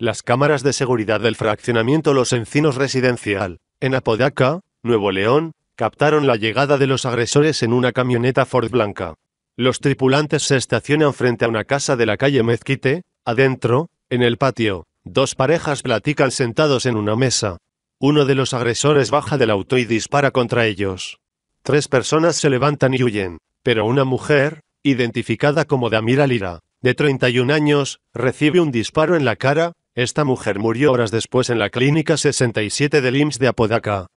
Las cámaras de seguridad del fraccionamiento Los Encinos Residencial, en Apodaca, Nuevo León, captaron la llegada de los agresores en una camioneta Ford Blanca. Los tripulantes se estacionan frente a una casa de la calle Mezquite, adentro, en el patio, dos parejas platican sentados en una mesa. Uno de los agresores baja del auto y dispara contra ellos. Tres personas se levantan y huyen, pero una mujer, identificada como Damira Lira, de 31 años, recibe un disparo en la cara, esta mujer murió horas después en la Clínica 67 del IMSS de Apodaca.